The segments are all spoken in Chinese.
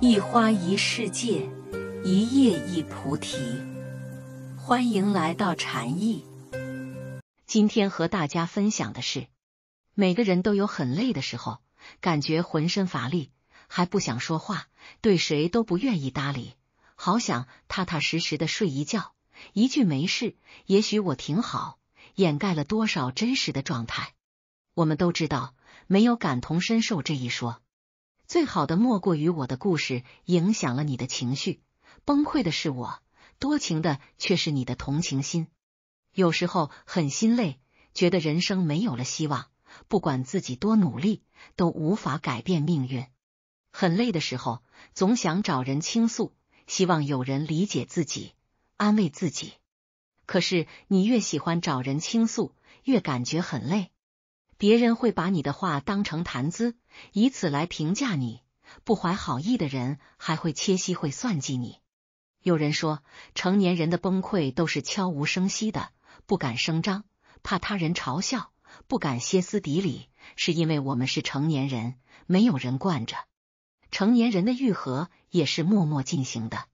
一花一世界，一叶一菩提。欢迎来到禅意。今天和大家分享的是，每个人都有很累的时候，感觉浑身乏力，还不想说话，对谁都不愿意搭理，好想踏踏实实的睡一觉。一句没事，也许我挺好，掩盖了多少真实的状态？我们都知道，没有感同身受这一说。最好的莫过于我的故事影响了你的情绪，崩溃的是我，多情的却是你的同情心。有时候很心累，觉得人生没有了希望，不管自己多努力都无法改变命运。很累的时候，总想找人倾诉，希望有人理解自己，安慰自己。可是你越喜欢找人倾诉，越感觉很累。别人会把你的话当成谈资，以此来评价你；不怀好意的人还会切息，会算计你。有人说，成年人的崩溃都是悄无声息的，不敢声张，怕他人嘲笑，不敢歇斯底里，是因为我们是成年人，没有人惯着。成年人的愈合也是默默进行的。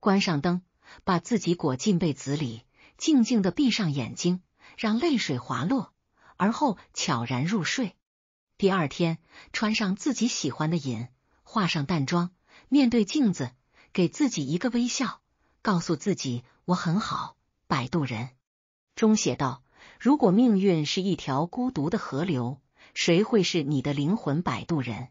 关上灯，把自己裹进被子里，静静的闭上眼睛，让泪水滑落。而后悄然入睡。第二天，穿上自己喜欢的衣，化上淡妆，面对镜子，给自己一个微笑，告诉自己我很好。摆渡人中写道：“如果命运是一条孤独的河流，谁会是你的灵魂摆渡人？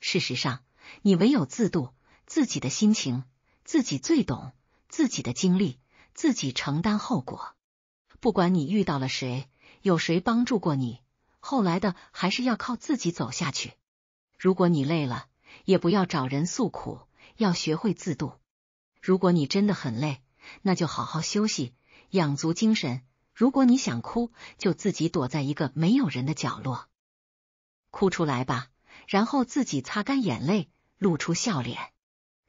事实上，你唯有自渡，自己的心情，自己最懂，自己的经历，自己承担后果。不管你遇到了谁。”有谁帮助过你？后来的还是要靠自己走下去。如果你累了，也不要找人诉苦，要学会自度。如果你真的很累，那就好好休息，养足精神。如果你想哭，就自己躲在一个没有人的角落，哭出来吧，然后自己擦干眼泪，露出笑脸。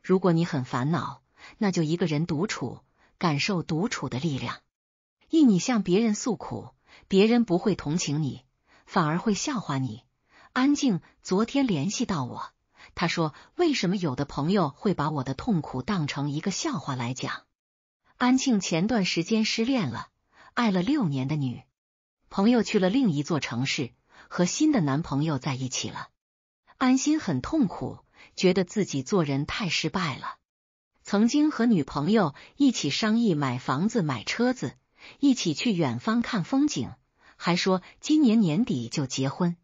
如果你很烦恼，那就一个人独处，感受独处的力量。一，你向别人诉苦。别人不会同情你，反而会笑话你。安静昨天联系到我，他说：“为什么有的朋友会把我的痛苦当成一个笑话来讲？”安静前段时间失恋了，爱了六年的女朋友去了另一座城市，和新的男朋友在一起了。安心很痛苦，觉得自己做人太失败了。曾经和女朋友一起商议买房子、买车子。一起去远方看风景，还说今年年底就结婚。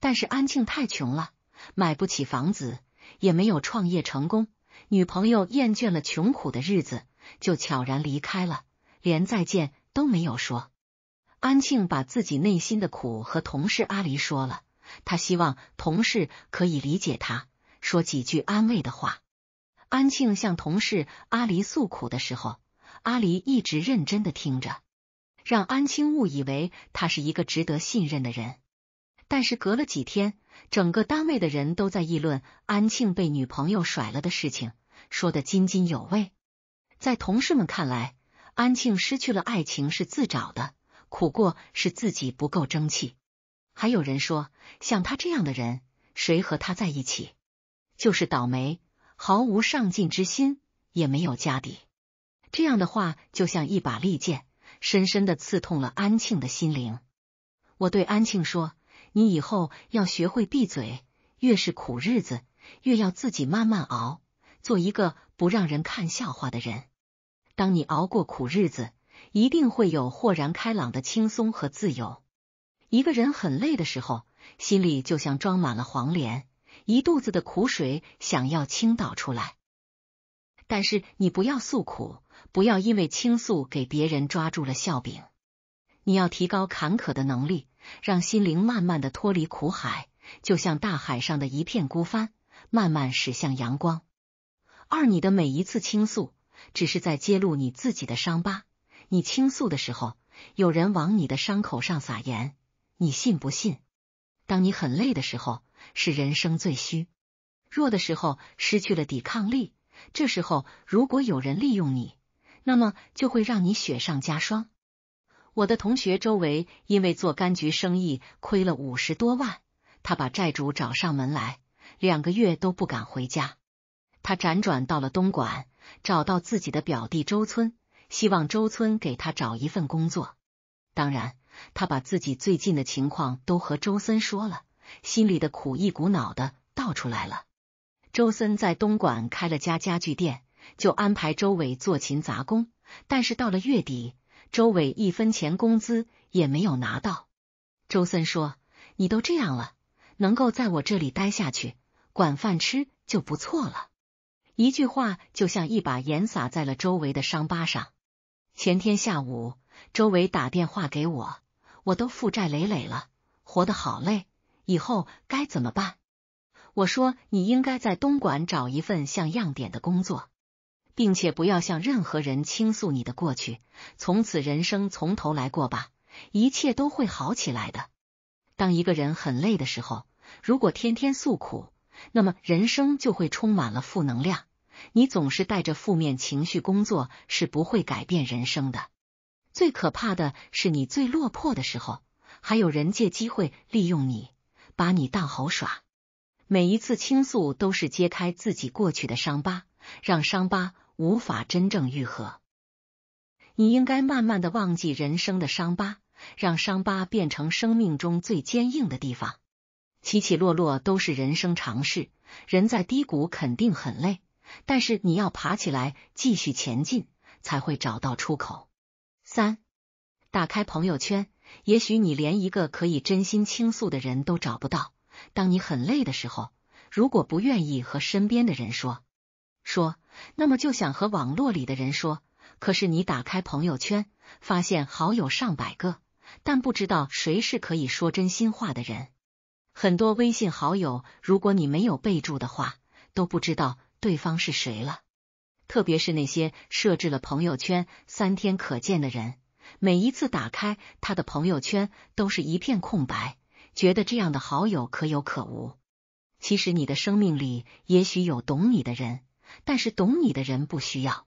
但是安庆太穷了，买不起房子，也没有创业成功。女朋友厌倦了穷苦的日子，就悄然离开了，连再见都没有说。安庆把自己内心的苦和同事阿离说了，他希望同事可以理解他，说几句安慰的话。安庆向同事阿离诉苦的时候。阿离一直认真的听着，让安青误以为他是一个值得信任的人。但是隔了几天，整个单位的人都在议论安庆被女朋友甩了的事情，说的津津有味。在同事们看来，安庆失去了爱情是自找的，苦过是自己不够争气。还有人说，像他这样的人，谁和他在一起就是倒霉，毫无上进之心，也没有家底。这样的话就像一把利剑，深深的刺痛了安庆的心灵。我对安庆说：“你以后要学会闭嘴，越是苦日子，越要自己慢慢熬，做一个不让人看笑话的人。当你熬过苦日子，一定会有豁然开朗的轻松和自由。一个人很累的时候，心里就像装满了黄连，一肚子的苦水想要倾倒出来，但是你不要诉苦。”不要因为倾诉给别人抓住了笑柄，你要提高坎坷的能力，让心灵慢慢的脱离苦海，就像大海上的一片孤帆，慢慢驶向阳光。二，你的每一次倾诉只是在揭露你自己的伤疤。你倾诉的时候，有人往你的伤口上撒盐，你信不信？当你很累的时候，是人生最虚弱的时候，失去了抵抗力。这时候，如果有人利用你。那么就会让你雪上加霜。我的同学周围因为做柑橘生意亏了五十多万，他把债主找上门来，两个月都不敢回家。他辗转到了东莞，找到自己的表弟周村，希望周村给他找一份工作。当然，他把自己最近的情况都和周森说了，心里的苦一股脑的倒出来了。周森在东莞开了家家具店。就安排周伟做勤杂工，但是到了月底，周伟一分钱工资也没有拿到。周森说：“你都这样了，能够在我这里待下去，管饭吃就不错了。”一句话就像一把盐撒在了周围的伤疤上。前天下午，周伟打电话给我，我都负债累累，了活得好累，以后该怎么办？我说：“你应该在东莞找一份像样点的工作。”并且不要向任何人倾诉你的过去，从此人生从头来过吧，一切都会好起来的。当一个人很累的时候，如果天天诉苦，那么人生就会充满了负能量。你总是带着负面情绪工作，是不会改变人生的。最可怕的是，你最落魄的时候，还有人借机会利用你，把你当猴耍。每一次倾诉都是揭开自己过去的伤疤，让伤疤。无法真正愈合，你应该慢慢的忘记人生的伤疤，让伤疤变成生命中最坚硬的地方。起起落落都是人生常事，人在低谷肯定很累，但是你要爬起来继续前进，才会找到出口。三，打开朋友圈，也许你连一个可以真心倾诉的人都找不到。当你很累的时候，如果不愿意和身边的人说说。那么就想和网络里的人说，可是你打开朋友圈，发现好友上百个，但不知道谁是可以说真心话的人。很多微信好友，如果你没有备注的话，都不知道对方是谁了。特别是那些设置了朋友圈三天可见的人，每一次打开他的朋友圈都是一片空白，觉得这样的好友可有可无。其实你的生命里也许有懂你的人。但是懂你的人不需要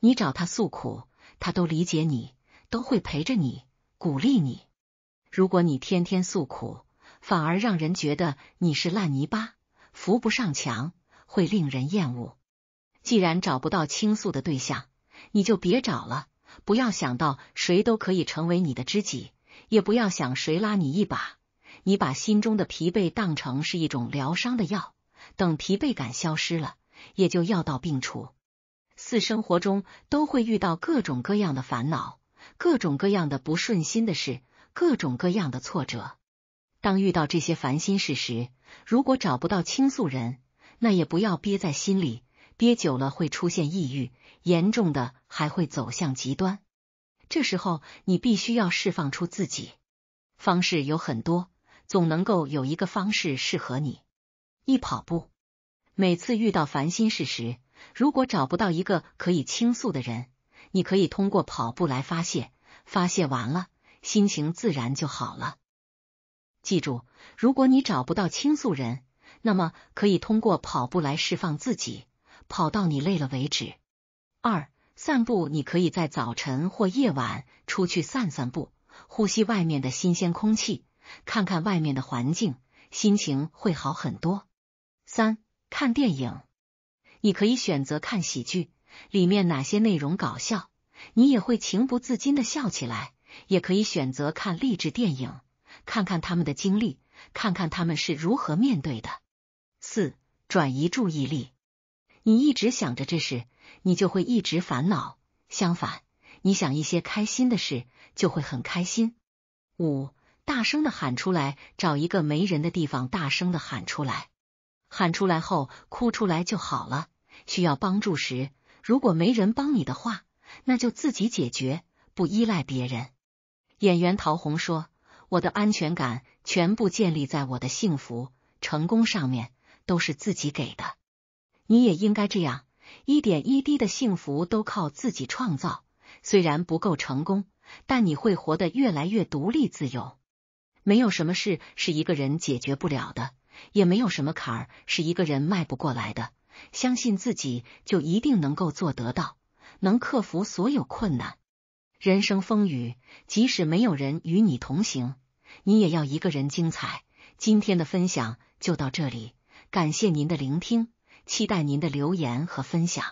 你找他诉苦，他都理解你，都会陪着你，鼓励你。如果你天天诉苦，反而让人觉得你是烂泥巴，扶不上墙，会令人厌恶。既然找不到倾诉的对象，你就别找了。不要想到谁都可以成为你的知己，也不要想谁拉你一把。你把心中的疲惫当成是一种疗伤的药，等疲惫感消失了。也就药到病除。四生活中都会遇到各种各样的烦恼，各种各样的不顺心的事，各种各样的挫折。当遇到这些烦心事时，如果找不到倾诉人，那也不要憋在心里，憋久了会出现抑郁，严重的还会走向极端。这时候你必须要释放出自己，方式有很多，总能够有一个方式适合你。一跑步。每次遇到烦心事时，如果找不到一个可以倾诉的人，你可以通过跑步来发泄。发泄完了，心情自然就好了。记住，如果你找不到倾诉人，那么可以通过跑步来释放自己，跑到你累了为止。二、散步，你可以在早晨或夜晚出去散散步，呼吸外面的新鲜空气，看看外面的环境，心情会好很多。三。看电影，你可以选择看喜剧，里面哪些内容搞笑，你也会情不自禁的笑起来；也可以选择看励志电影，看看他们的经历，看看他们是如何面对的。四、转移注意力，你一直想着这事，你就会一直烦恼；相反，你想一些开心的事，就会很开心。五、大声的喊出来，找一个没人的地方，大声的喊出来。喊出来后，哭出来就好了。需要帮助时，如果没人帮你的话，那就自己解决，不依赖别人。演员陶虹说：“我的安全感全部建立在我的幸福、成功上面，都是自己给的。你也应该这样，一点一滴的幸福都靠自己创造。虽然不够成功，但你会活得越来越独立、自由。没有什么事是一个人解决不了的。”也没有什么坎儿是一个人迈不过来的，相信自己就一定能够做得到，能克服所有困难。人生风雨，即使没有人与你同行，你也要一个人精彩。今天的分享就到这里，感谢您的聆听，期待您的留言和分享。